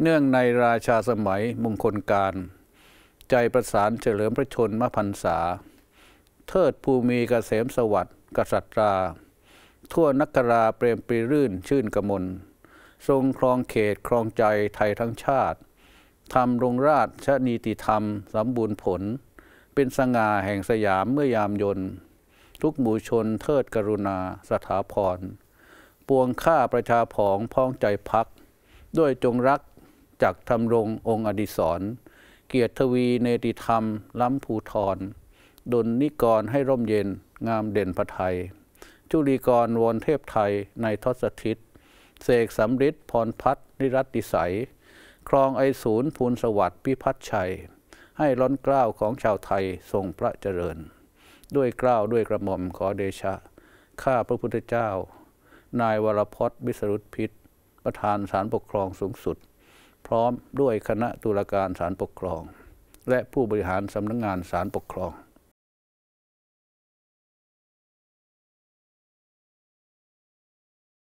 เนื่องในราชาสมัยมงคลการ ใจประสานเฉลิมพระชนมพรรษา เทิดภูมีกเกษมสวัสดิ์กษัตราทั่วนักราเปรมปรีรื่นชื่นกมลทรงครองเขต ครองใจไทยทั้งชาติทำรงราชชนีติธรรมสมบูรณ์ผล เป็นสง่าแห่งสยามเมื่อยามยนทุกหมู่ชนเทิดกรุณาสถาพร ปวงข้าประชาผองพ้องใจพัก ด้วยจงรักจักธรรมรงองค์อดิศรเกียรติวีเนติธรรม ล้ำภูทรดลนิกรให้ร่มเย็นงามเด่นพระไทย จุลีกรวนเทพไทยในทศทิศเสกสำริดพรพัฒนิรัติสัย ครองไอศูนย์ภูลสวัสดิ์พิพัฒชัย ให้ล้นนกล้าวของชาวไทย ทรงพระเจริญ ด้วยกล้าวด้วยกระหม่อมขอเดชะ ข้าพระพุทธเจ้า นายวรพจน์วิสรุตพิษประธานสารปกครองสูงสุดพร้อมด้วยคณะตุลาการศาลปกครอง และผู้บริหารสำนักงงานศาลปกครอง